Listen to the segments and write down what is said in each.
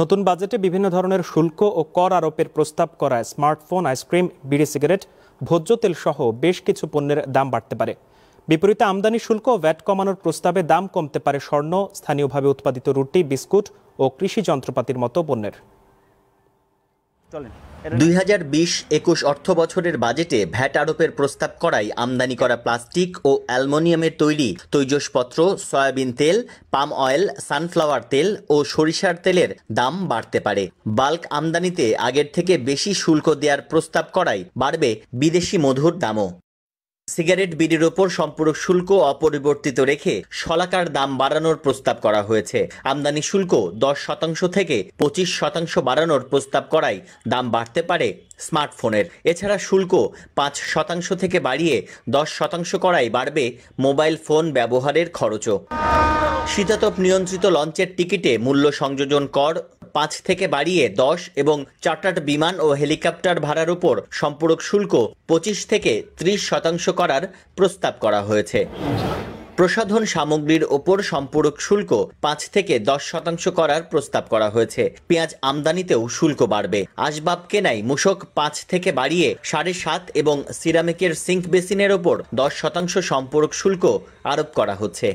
নতুন বাজেটে বিভিন্ন ধরনের শুল্ক ও কর আরোপের প্রস্তাব করায় স্মার্টফোন আইসক্রিম বিড়ি সিগারেট ভোজ্য তেল সহ বেশ কিছু পণ্যের দাম বাড়তে পারে বিপরীতে আমদানি শুল্ক ও ভ্যাট কমানোর প্রস্তাবে দাম কমতে পারে স্বর্ণ স্থানীয়ভাবে উৎপাদিত রুটি বিস্কুট ও কৃষি যন্ত্রপাতির মতো পণ্যের চলেন দুই হাজার বিশ একুশ অর্থ বছরের বাজেটে ভ্যাট আরোপের প্রস্তাব করায় আমদানি করা প্লাস্টিক ও অ্যালমোনিয়ামের তৈরি তৈজসপত্র সয়াবিন তেল পাম অয়েল সানফ্লাওয়ার তেল ও সরিষার তেলের দাম বাড়তে পারে বাল্ক আমদানিতে আগের থেকে বেশি শুল্ক দেওয়ার প্রস্তাব করায় বাড়বে বিদেশি মধুর দামও সিগারেট বিড়ির ওপর সম্পূরক শুল্ক অপরিবর্তিত রেখে শলাকার দাম বাড়ানোর প্রস্তাব করা হয়েছে আমদানি শুল্ক দশ শতাংশ থেকে পঁচিশ শতাংশ বাড়ানোর প্রস্তাব করায় দাম বাড়তে পারে স্মার্টফোনের এছাড়া শুল্ক পাঁচ শতাংশ থেকে বাড়িয়ে দশ শতাংশ করায় বাড়বে মোবাইল ফোন ব্যবহারের খরচও শীতাতপ নিয়ন্ত্রিত লঞ্চের টিকিটে মূল্য সংযোজন কর পাঁচ থেকে বাড়িয়ে দশ এবং চার্টার্ড বিমান ও হেলিকপ্টার ভাড়ার উপর সম্পূরক শুল্ক পঁচিশ থেকে ত্রিশ শতাংশ করার প্রস্তাব করা হয়েছে প্রসাধন সামগ্রীর ওপর সম্পূরক শুল্ক পাঁচ থেকে দশ শতাংশ করার প্রস্তাব করা হয়েছে পেঁয়াজ আমদানিতেও শুল্ক বাড়বে আসবাব কেনাই মূসক পাঁচ থেকে বাড়িয়ে সাড়ে সাত এবং সিরামিকের সিঙ্ক বেসিনের ওপর দশ শতাংশ সম্পূরক শুল্ক আরোপ করা হচ্ছে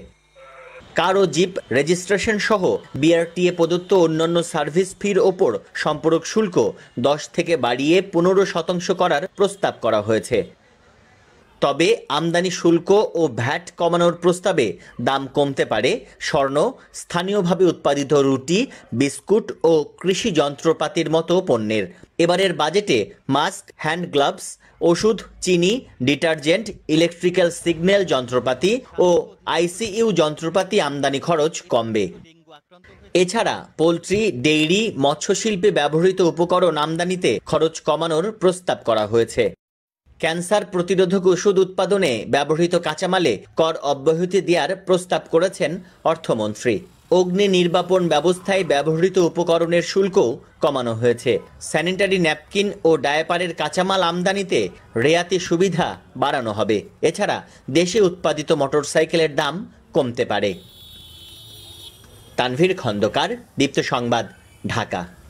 কারও জিপ রেজিস্ট্রেশন সহ বিআরটিএ প্রদত্ত অন্যান্য সার্ভিস ফির ওপর সম্পূরক শুল্ক দশ থেকে বাড়িয়ে পনেরো শতাংশ করার প্রস্তাব করা হয়েছে তবে আমদানি শুল্ক ও ভ্যাট কমানোর প্রস্তাবে দাম কমতে পারে স্বর্ণ স্থানীয়ভাবে উৎপাদিত রুটি বিস্কুট ও কৃষি যন্ত্রপাতির মতো পণ্যের এবারের বাজেটে মাস্ক হ্যান্ড গ্লাভস ওষুধ চিনি ডিটারজেন্ট ইলেকট্রিক্যাল সিগন্যাল যন্ত্রপাতি ও আইসিইউ যন্ত্রপাতি আমদানি খরচ কমবে এছাড়া পোলট্রি ডেইরি মৎস্যশিল্পে ব্যবহৃত উপকরণ আমদানিতে খরচ কমানোর প্রস্তাব করা হয়েছে ক্যান্সার প্রতিরোধক ওষুধ উৎপাদনে ব্যবহৃত কাঁচামালে কর অব্যাহতি দেওয়ার প্রস্তাব করেছেন অর্থমন্ত্রী অগ্নি নির্বাপন ব্যবস্থায় ব্যবহৃত উপকরণের শুল্ক কমানো হয়েছে স্যানিটারি ন্যাপকিন ও ডায়াপারের কাঁচামাল আমদানিতে রেয়াতি সুবিধা বাড়ানো হবে এছাড়া দেশে উৎপাদিত মোটরসাইকেলের দাম কমতে পারে তানভীর খন্দকার দীপ্ত সংবাদ ঢাকা